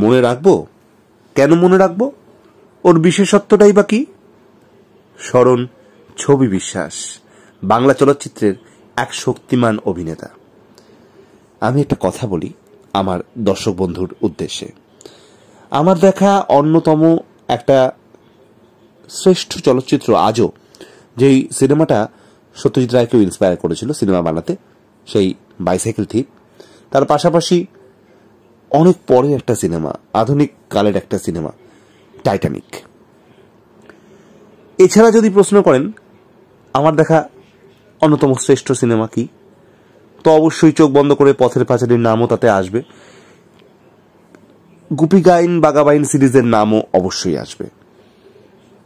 মনে রাখবো কেন মনে রাখবো ওর বিশেষত্বটাই বা কি স্মরণ ছবি বিশ্বাস বাংলা চলচ্চিত্রের এক শক্তিমান অভিনেতা আমি একটা কথা বলি আমার দর্শক বন্ধুর উদ্দেশ্যে আমার দেখা অন্যতম একটা শ্রেষ্ঠ চলচ্চিত্র আজও যেই সিনেমাটা সত্যজিৎ রায়কেও ইন্সপায়ার করেছিল সিনেমা বানাতে সেই বাইসাইকেল থিপ তার পাশাপাশি অনেক পরে একটা সিনেমা আধুনিক কালের একটা সিনেমা টাইটানিক এছাড়া যদি প্রশ্ন করেন আমার দেখা অন্যতম শ্রেষ্ঠ সিনেমা কি তো অবশ্যই চোখ বন্ধ করে পথের পাঁচালির নামও তাতে আসবে গুপি গাইন বাগাবাইন সিরিজের নামও অবশ্যই আসবে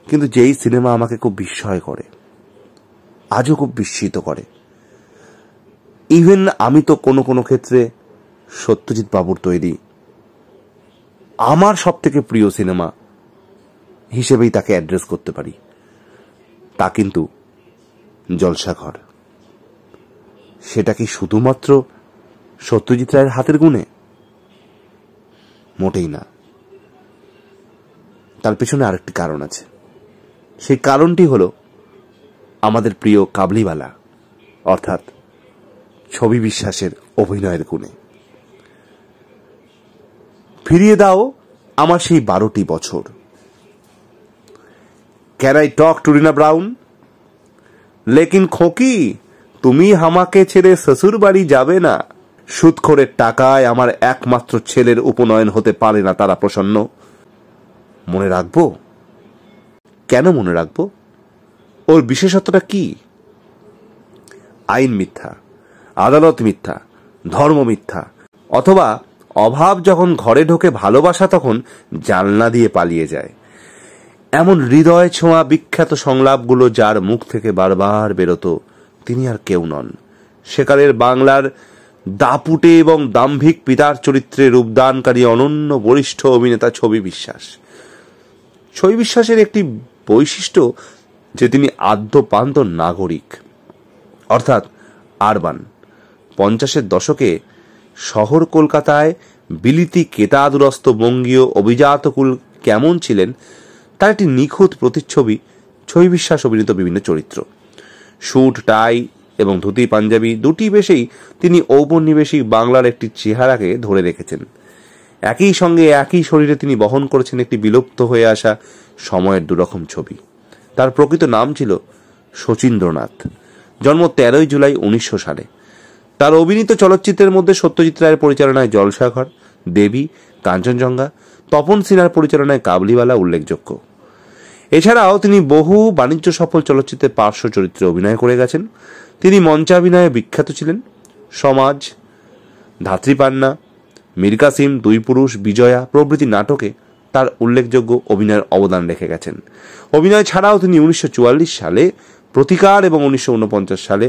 কিন্তু যেই সিনেমা আমাকে খুব বিস্ময় করে আজও খুব বিস্মিত করে ইভেন আমি তো কোনো কোনো ক্ষেত্রে সত্যজিৎ বাবুর তৈরি আমার সবথেকে প্রিয় সিনেমা হিসেবেই তাকে অ্যাড্রেস করতে পারি তা কিন্তু জলসাঘর সেটা কি শুধুমাত্র সত্যজিৎ রায়ের হাতের গুণে মোটেই না তার পেছনে আরেকটি কারণ আছে সেই কারণটি হল আমাদের প্রিয় কাবলিওয়ালা অর্থাৎ ছবি বিশ্বাসের অভিনয়ের গুণে ফিরিয়ে দাও আমার সেই বারোটি বছর can I talk to Rina Brown লেকিন খোকি তুমি আমাকে ছেড়ে শ্বশুর বাড়ি যাবে না সুদখোরের টাকায় আমার একমাত্র ছেলের উপনয়ন হতে পারে না তারা প্রসন্ন মনে রাখবো কেন মনে রাখবো ওর বিশেষত্বটা কি আইন মিথ্যা আদালত মিথ্যা ধর্ম মিথ্যা অথবা অভাব যখন ঘরে ঢোকে ভালোবাসা তখন জানলা দিয়ে পালিয়ে যায় এমন হৃদয় ছোঁয়া বিখ্যাত সংলাপগুলো যার মুখ থেকে বারবার বেরোত তিনি আর কেউ নন সেকালের বাংলার দাপুটে এবং দাম্ভিক পিতার চরিত্রে রূপদানকারী অনন্য বরিষ্ঠ অভিনেতা ছবি বিশ্বাস ছবি বিশ্বাসের একটি বৈশিষ্ট্য যে তিনি আদ্যপান্ত নাগরিক অর্থাৎ আরবান পঞ্চাশের দশকে শহর কলকাতায় বিলিতি কেতাদুরস্ত বঙ্গীয় অভিজাতকুল কেমন ছিলেন তার একটি নিখুঁত প্রতিচ্ছবি ছবি বিশ্বাস অভিনীত বিভিন্ন চরিত্র শুট টাই এবং ধুতি পাঞ্জাবি দুটি বেশেই তিনি ঔপনিবেশিক বাংলার একটি চেহারাকে ধরে রেখেছেন একই সঙ্গে একই শরীরে তিনি বহন করেছেন একটি বিলুপ্ত হয়ে আসা সময়ের দুরকম ছবি তার প্রকৃত নাম ছিল শচীন্দ্রনাথ জন্ম তেরোই জুলাই উনিশশো সালে তার অভিনীত চলচ্চিত্রের মধ্যে সত্যজিৎ রায়ের পরিচালনায় জলসাঘর দেবী কাঞ্চনজঙ্ঘা তপন সিনহার পরিচালনায় কাবলিওয়ালা উল্লেখযোগ্য এছাড়াও তিনি বহু বাণিজ্য সফল চলচ্চিত্রে পার্শ্ব চরিত্রে অভিনয় করে গেছেন তিনি মঞ্চাভিনয়ে বিখ্যাত ছিলেন সমাজ ধাত্রীপান্না পান্না দুই পুরুষ বিজয়া প্রভৃতি নাটকে তার উল্লেখযোগ্য অভিনয়ের অবদান রেখে গেছেন অভিনয় ছাড়াও তিনি উনিশশো সালে প্রতিকার এবং উনিশশো সালে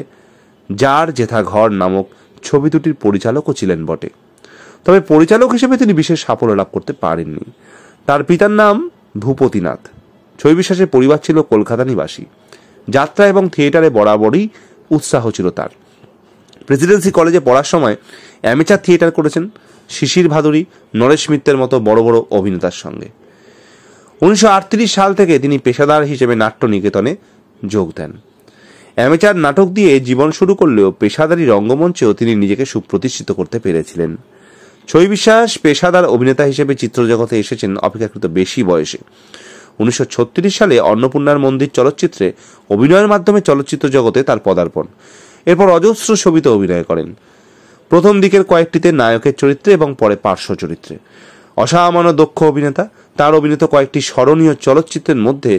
যার জেঠা ঘর নামক ছবি দুটির পরিচালকও ছিলেন বটে তবে পরিচালক হিসেবে তিনি বিশেষ সাফল্য লাভ করতে পারেননি তার পিতার নাম ভূপতিনাথ ছবি বিশ্বাসের পরিবার ছিল কলকাতা নিবাসী যাত্রা এবং থিয়েটারে বরাবরই উৎসাহ ছিল তার প্রেসিডেন্সি কলেজে পড়ার সময় অ্যামেচার থিয়েটার করেছেন শিশির ভাদুরী নরেশ মিত্রের মতো বড় বড় অভিনেতার সঙ্গে উনিশশো সাল থেকে তিনি পেশাদার হিসেবে নাট্য নিকেতনে যোগ দেন অ্যামেচার নাটক দিয়ে জীবন শুরু করলেও পেশাদারি রঙ্গমঞ্চেও তিনি নিজেকে সুপ্রতিষ্ঠিত করতে পেরেছিলেন ছবি বিশ্বাস পেশাদার অভিনেতা হিসেবে চিত্রজগতে এসেছেন অপেক্ষাকৃত বেশি বয়সে উনিশশো সালে অন্নপূর্ণার মন্দির চলচ্চিত্রে অভিনয়ের মাধ্যমে চলচ্চিত্র জগতে তার পদার্পণ এরপর অজস্র ছবিতে অভিনয় করেন প্রথম দিকের কয়েকটিতে নায়কের চরিত্রে এবং পরে পার্শ্ব চরিত্রে অসামান্য দক্ষ অভিনেতা তার অভিনীত কয়েকটি স্মরণীয় চলচ্চিত্রের মধ্যে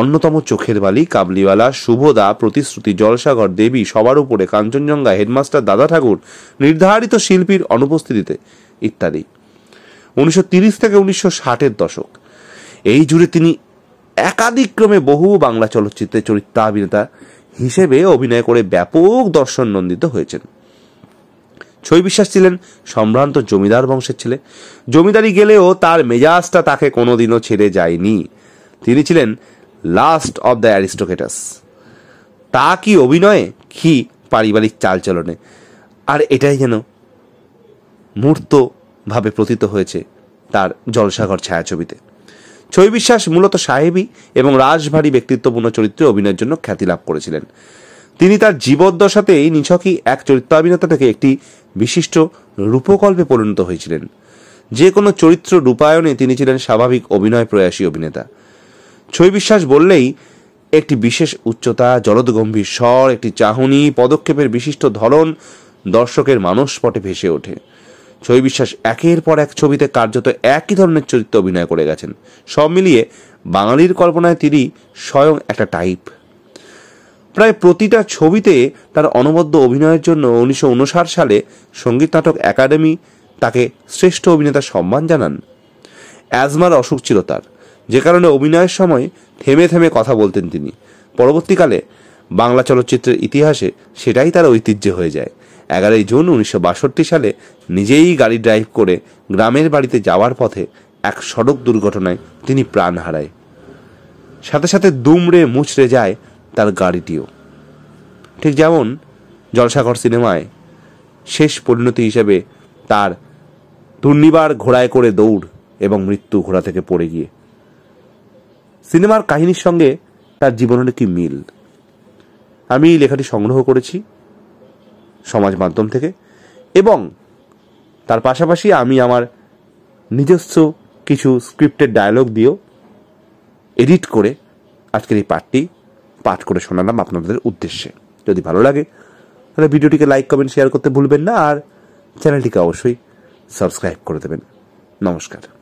অন্যতম চোখের বালি কাবলিওয়ালা শুভদা প্রতিশ্রুতি জলসাগর দেবী সবার উপরে কাঞ্চনজঙ্ঘা হেডমাস্টার দাদা ঠাকুর নির্ধারিত শিল্পীর অনুপস্থিতিতে ইত্যাদি উনিশশো থেকে উনিশশো ষাটের দশক এই জুড়ে তিনি একাধিক্রমে বহু বাংলা চলচ্চিত্রে চরিত্রাভিনেতা হিসেবে অভিনয় করে ব্যাপক দর্শন নন্দিত হয়েছেন ছই বিশ্বাস ছিলেন সম্ভ্রান্ত জমিদার বংশের ছেলে জমিদারি গেলেও তার মেজাজটা তাকে কোনোদিনও ছেড়ে যায়নি তিনি ছিলেন লাস্ট অব দ্য অ্যারিস্টোকেটাস তা কি অভিনয়ে কি পারিবারিক চালচলনে আর এটাই যেন মূর্তভাবে প্রতীত হয়েছে তার জলসাগর ছায়াছবিতে ছই বিশ্বাস মূলত সাহেবী এবং রাজভারী ব্যক্তিত্বপূর্ণ চরিত্রে অভিনয়ের জন্য খ্যাতি লাভ করেছিলেন তিনি তার জীবদ্দশাতেই নিছকই এক চরিত্রাভিনেতা থেকে একটি বিশিষ্ট রূপকল্পে পরিণত হয়েছিলেন যে কোনো চরিত্র রূপায়ণে তিনি ছিলেন স্বাভাবিক অভিনয় প্রয়াসী অভিনেতা ছবি বিশ্বাস বললেই একটি বিশেষ উচ্চতা জলদগম্ভীর স্বর একটি চাহনি পদক্ষেপের বিশিষ্ট ধরন দর্শকের মানসপটে ভেসে ওঠে ছবি বিশ্বাস একের পর এক ছবিতে কার্যত একই ধরনের চরিত্র অভিনয় করে গেছেন সব মিলিয়ে বাঙালির কল্পনায় তিনি স্বয়ং একটা টাইপ প্রায় প্রতিটা ছবিতে তার অনবদ্য অভিনয়ের জন্য উনিশশো সালে সঙ্গীত নাটক একাডেমি তাকে শ্রেষ্ঠ অভিনেতা সম্মান জানান অ্যাজমার অসুখ ছিল তার যে কারণে অভিনয়ের সময় থেমে থেমে কথা বলতেন তিনি পরবর্তীকালে বাংলা চলচ্চিত্রের ইতিহাসে সেটাই তার ঐতিহ্য হয়ে যায় এগারোই জুন উনিশশো সালে নিজেই গাড়ি ড্রাইভ করে গ্রামের বাড়িতে যাওয়ার পথে এক সড়ক দুর্ঘটনায় তিনি প্রাণ হারায় সাথে সাথে দুমড়ে মুচড়ে যায় তার গাড়িটিও ঠিক যেমন জলসাগর সিনেমায় শেষ পরিণতি হিসেবে তার দুর্নিবার ঘোড়ায় করে দৌড় এবং মৃত্যু ঘোড়া থেকে পড়ে গিয়ে সিনেমার কাহিনীর সঙ্গে তার জীবনের কি মিল আমি এই লেখাটি সংগ্রহ করেছি সমাজ মাধ্যম থেকে এবং তার পাশাপাশি আমি আমার নিজস্ব কিছু স্ক্রিপ্টের ডায়লগ দিয়েও এডিট করে আজকের এই পাঠটি পাঠ করে শোনালাম আপনাদের উদ্দেশ্যে যদি ভালো লাগে তাহলে ভিডিওটিকে লাইক কমেন্ট শেয়ার করতে ভুলবেন না আর চ্যানেলটিকে অবশ্যই সাবস্ক্রাইব করে দেবেন নমস্কার